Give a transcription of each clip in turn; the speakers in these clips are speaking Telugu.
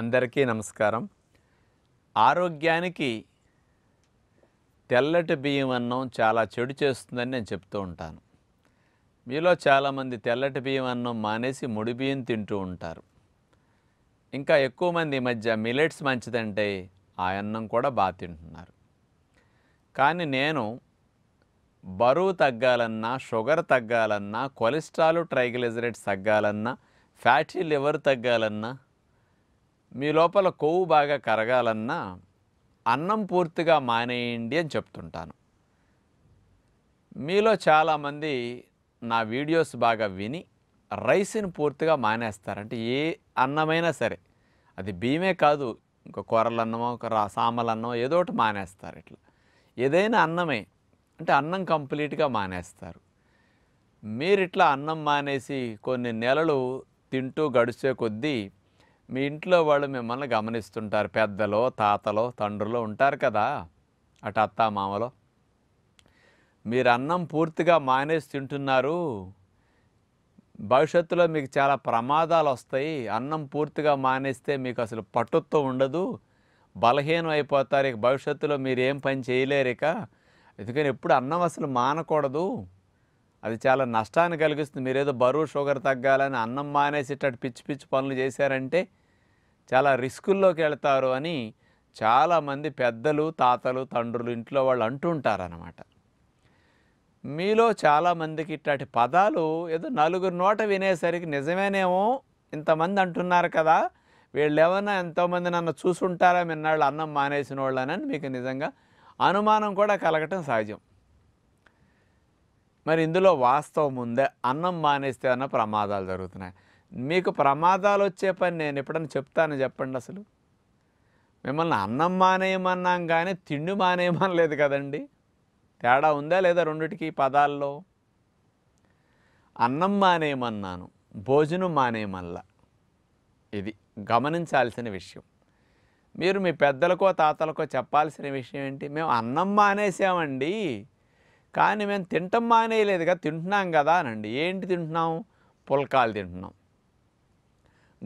అందరికీ నమస్కారం ఆరోగ్యానికి తెల్లటి బియ్యం అన్నం చాలా చెడు చేస్తుందని నేను చెప్తూ ఉంటాను మీలో చాలామంది తెల్లటి బియ్యం అన్నం మానేసి ముడి బియ్యం తింటూ ఉంటారు ఇంకా ఎక్కువ మంది మధ్య మిలెట్స్ మంచిదంటే ఆ అన్నం కూడా బాగా తింటున్నారు కానీ నేను బరువు తగ్గాలన్నా షుగర్ తగ్గాలన్నా కొలెస్ట్రాల్ ట్రైగ్లెజరేట్స్ తగ్గాలన్నా ఫ్యాటీ లివర్ తగ్గాలన్నా మీ లోపల కొవ్వు బాగా కరగాలన్నా అన్నం పూర్తిగా మానేయండి అని చెప్తుంటాను మీలో చాలామంది నా వీడియోస్ బాగా విని రైస్ని పూర్తిగా మానేస్తారంటే ఏ అన్నమైనా సరే అది బియ్యమే కాదు ఇంకో కూరలన్నమో ఒక సామలన్నమో ఏదో ఒకటి మానేస్తారు ఇట్లా ఏదైనా అన్నమే అంటే అన్నం కంప్లీట్గా మానేస్తారు మీరు ఇట్లా అన్నం మానేసి కొన్ని నెలలు తింటూ గడిచే కొద్దీ మీ ఇంట్లో వాళ్ళు మిమ్మల్ని గమనిస్తుంటారు పెద్దలో తాతలో తండ్రులో ఉంటారు కదా అటు అత్త మామలో మీరు అన్నం పూర్తిగా మానేసి తింటున్నారు భవిష్యత్తులో మీకు చాలా ప్రమాదాలు వస్తాయి అన్నం పూర్తిగా మానేస్తే మీకు అసలు పట్టుత్వం ఉండదు బలహీనం అయిపోతారు ఇక భవిష్యత్తులో మీరు ఏం పని చేయలేరు ఇక ఎందుకని ఎప్పుడు అన్నం అసలు మానకూడదు అది చాలా నష్టాన్ని కలిగిస్తుంది మీరేదో బరువు షుగర్ తగ్గాలని అన్నం మానేసేటట్టు పిచ్చి పిచ్చి పనులు చేశారంటే చాలా రిస్కుల్లోకి వెళ్తారు అని చాలామంది పెద్దలు తాతలు తండ్రులు ఇంట్లో వాళ్ళు అంటుంటారనమాట మీలో చాలామందికి ఇట్లాంటి పదాలు ఏదో నలుగురు నోట వినేసరికి నిజమేనేమో ఇంతమంది అంటున్నారు కదా వీళ్ళు ఏమన్నా ఎంతోమంది నన్ను చూసుంటారా మిన్నాళ్ళు అన్నం మానేసిన వాళ్ళనని మీకు నిజంగా అనుమానం కూడా కలగటం సహజం మరి ఇందులో వాస్తవం ఉందే అన్నం మానేస్తే అన్న ప్రమాదాలు జరుగుతున్నాయి మీకు ప్రమాదాలు వచ్చే పని నేను ఎప్పుడన్నా చెప్తాను చెప్పండి అసలు మిమ్మల్ని అన్నం మానేయమన్నాం కానీ తిండి మానేయమనలేదు కదండి తేడా ఉందా లేదా రెండిటికి పదాల్లో అన్నం మానేయమన్నాను భోజనం మానేయమల్లా ఇది గమనించాల్సిన విషయం మీరు మీ పెద్దలకో తాతలకో చెప్పాల్సిన విషయం ఏంటి మేము అన్నం మానేసామండి కానీ మేము తింటం మానేయలేదుగా తింటున్నాం కదా అనండి ఏంటి తింటున్నాం పుల్కాలు తింటున్నాం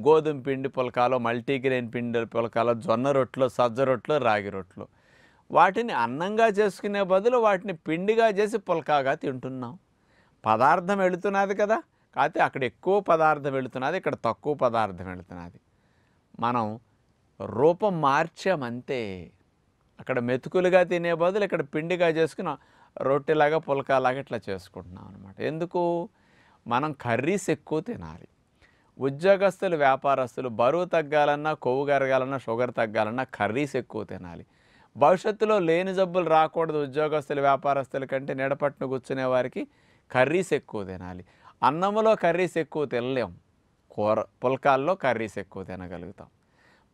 గోధుమ పిండి పులకాలు మల్టీగ్రెయిన్ పిండి పులకాలు జొన్న రొట్లు సజ్జ రొట్లు రాగి రొట్లు వాటిని అన్నంగా చేసుకునే బదులు వాటిని పిండిగా చేసి పులకాగా తింటున్నాం పదార్థం వెళుతున్నది కదా కాకపోతే అక్కడ ఎక్కువ పదార్థం వెళుతున్నది ఇక్కడ తక్కువ పదార్థం వెళుతున్నది మనం రూపం మార్చామంతే అక్కడ మెతుకులుగా తినే బదులు ఇక్కడ పిండిగా చేసుకున్న రొట్టెలాగా పులకాలాగా ఇట్లా చేసుకుంటున్నాం అనమాట ఎందుకు మనం కర్రీస్ ఎక్కువ తినాలి ఉద్యోగస్తులు వ్యాపారస్తులు బరువు తగ్గాలన్నా కొవ్వు కరగాలన్నా షుగర్ తగ్గాలన్నా కర్రీస్ ఎక్కువ తినాలి భవిష్యత్తులో లేని జబ్బులు రాకూడదు ఉద్యోగస్తులు వ్యాపారస్తుల కంటే నిడపట్టును కూర్చునే వారికి కర్రీస్ ఎక్కువ తినాలి అన్నంలో కర్రీస్ ఎక్కువ తినలేం కూర పుల్కాల్లో కర్రీస్ ఎక్కువ తినగలుగుతాం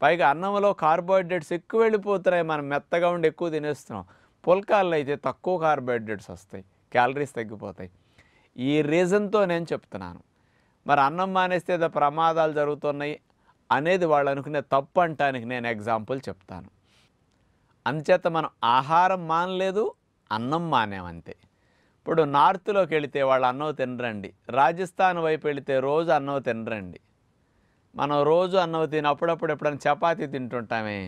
పైగా అన్నంలో కార్బోహైడ్రేట్స్ ఎక్కువ వెళ్ళిపోతున్నాయి మనం మెత్తగా ఉండి ఎక్కువ తినేస్తున్నాం పుల్కాల్లో అయితే తక్కువ కార్బోహైడ్రేట్స్ వస్తాయి క్యాలరీస్ తగ్గిపోతాయి ఈ రీజన్తో నేను చెప్తున్నాను మరి అన్నం మానేస్తే ఏదో ప్రమాదాలు జరుగుతున్నాయి అనేది వాళ్ళు అనుకునే తప్పు అంటానికి నేను ఎగ్జాంపుల్ చెప్తాను అందుచేత మనం ఆహారం మానలేదు అన్నం మానేమంతే ఇప్పుడు నార్త్లోకి వెళితే వాళ్ళు అన్నం తినరండి రాజస్థాన్ వైపు వెళితే రోజు అన్నం తినరండి మనం రోజు అన్నం తిని అప్పుడప్పుడు ఎప్పుడైనా చపాతీ తింటుంటామే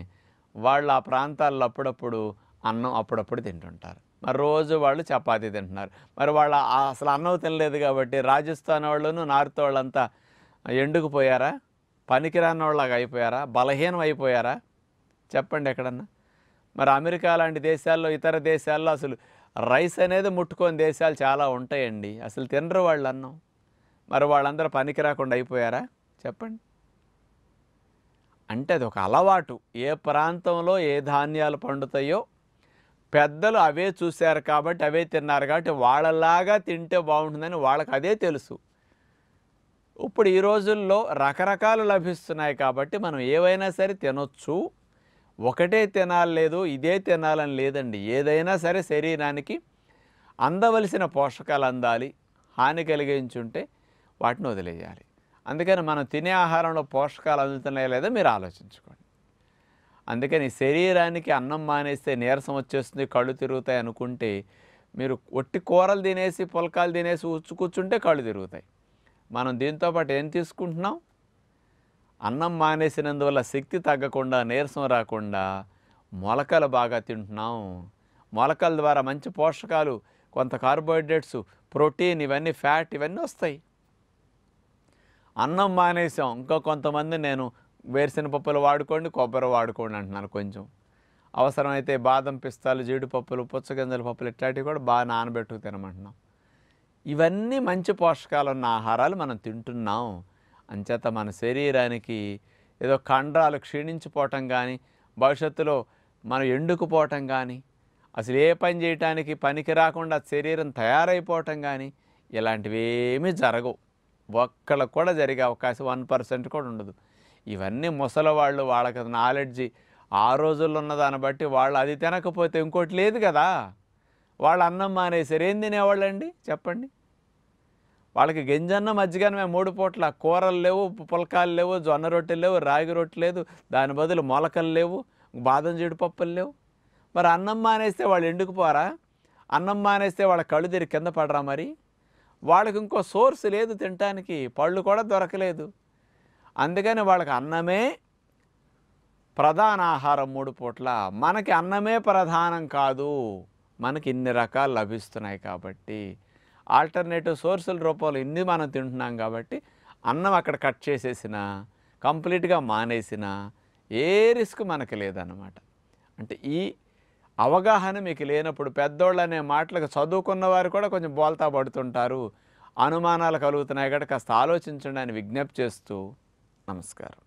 వాళ్ళు ఆ ప్రాంతాల్లో అప్పుడప్పుడు అన్నం అప్పుడప్పుడు తింటుంటారు మరి రోజు వాళ్ళు చపాతి తింటున్నారు మరి వాళ్ళు అసలు అన్నం తినలేదు కాబట్టి రాజస్థాన్ వాళ్ళును నార్త్ వాళ్ళంతా ఎండుకుపోయారా పనికిరాని వాళ్ళగా అయిపోయారా బలహీనం అయిపోయారా చెప్పండి ఎక్కడన్నా మరి అమెరికా లాంటి దేశాల్లో ఇతర దేశాల్లో అసలు రైస్ అనేది ముట్టుకొని దేశాలు చాలా ఉంటాయండి అసలు తినరు వాళ్ళు అన్నం మరి వాళ్ళందరూ పనికి రాకుండా అయిపోయారా చెప్పండి అంటే అది ఒక అలవాటు ఏ ప్రాంతంలో ఏ ధాన్యాలు పండుతాయో పెద్దలు అవే చూశారు కాబట్టి అవే తిన్నారు కాబట్టి వాళ్ళలాగా తింటే బాగుంటుందని వాళ్ళకి అదే తెలుసు ఇప్పుడు ఈ రోజుల్లో రకరకాలు లభిస్తున్నాయి కాబట్టి మనం ఏవైనా సరే తినొచ్చు ఒకటే తినాలి లేదు ఇదే తినాలని లేదండి ఏదైనా సరే శరీరానికి అందవలసిన పోషకాలు అందాలి హాని కలిగించుంటే వాటిని వదిలేయాలి అందుకని మనం తినే ఆహారంలో పోషకాలు అందుతున్నాయా లేదా మీరు ఆలోచించుకోండి అందుకని శరీరానికి అన్నం మానేస్తే నీరసం వచ్చేస్తుంది కళ్ళు తిరుగుతాయి అనుకుంటే మీరు ఒట్టి కూరలు తినేసి పులకాలు తినేసి ఉచ్చు కూర్చుంటే కళ్ళు తిరుగుతాయి మనం దీంతో పాటు ఏం తీసుకుంటున్నాం అన్నం మానేసినందువల్ల శక్తి తగ్గకుండా నీరసం రాకుండా మొలకలు బాగా తింటున్నాం మొలకల ద్వారా మంచి పోషకాలు కొంత కార్బోహైడ్రేట్స్ ప్రోటీన్ ఇవన్నీ ఫ్యాట్ ఇవన్నీ వస్తాయి అన్నం మానేసాం ఇంకా కొంతమంది నేను వేరుశెనగపప్పులు వాడుకోండి కొబ్బరి వాడుకోండి అంటున్నారు కొంచెం అవసరమైతే బాదం పిస్తాలు జీడిపప్పులు పుచ్చగింజల పప్పులు ఇట్లాంటివి కూడా బాగా నానబెట్టుకు తినమంటున్నాం ఇవన్నీ మంచి పోషకాలు ఉన్న ఆహారాలు మనం తింటున్నాం అంచేత మన శరీరానికి ఏదో కండరాలు క్షీణించిపోవటం కానీ భవిష్యత్తులో మనం ఎండుకుపోవటం కానీ అసలు ఏ పని చేయటానికి పనికి రాకుండా శరీరం తయారైపోవటం కానీ ఇలాంటివేమీ జరగవు ఒక్కళ్ళకు కూడా జరిగే అవకాశం వన్ పర్సెంట్ కూడా ఉండదు ఇవన్నీ ముసలవాళ్ళు వాళ్ళకి నాలెడ్జి ఆ రోజుల్లో ఉన్న దాన్ని బట్టి వాళ్ళు అది తినకపోతే ఇంకోటి లేదు కదా వాళ్ళు అన్నం మానేశారు ఏం అండి చెప్పండి వాళ్ళకి గింజన్న మేము మూడు పూట్ల కూరలు లేవు పులకాలు లేవు జొన్న రొట్టెలు లేవు రాగి రొట్టె లేదు దాని బదులు మొలకలు లేవు బాదం జీడిపప్పులు లేవు మరి అన్నం మానేస్తే వాళ్ళు ఎండుకుపోరా అన్నం మానేస్తే వాళ్ళ కళ్ళు తిరిగి కింద పడరా మరి వాళ్ళకి ఇంకో సోర్స్ లేదు తినటానికి పళ్ళు కూడా దొరకలేదు అందుకని వాళ్ళకి అన్నమే ప్రధాన ఆహారం మూడు పూట్ల మనకి అన్నమే ప్రధానం కాదు మనకి ఇన్ని రకాలు లభిస్తున్నాయి కాబట్టి ఆల్టర్నేటివ్ సోర్సుల రూపంలో ఇన్ని మనం తింటున్నాం కాబట్టి అన్నం అక్కడ కట్ చేసేసిన కంప్లీట్గా మానేసిన ఏ రిస్క్ మనకి లేదన్నమాట అంటే ఈ అవగాహన మీకు లేనప్పుడు పెద్దోళ్ళు అనే మాటలకు చదువుకున్న వారు కూడా కొంచెం బోల్తా పడుతుంటారు అనుమానాలు కలుగుతున్నాయి కాబట్టి కాస్త ఆలోచించండి అని విజ్ఞప్తి చేస్తూ നമസ്കാരം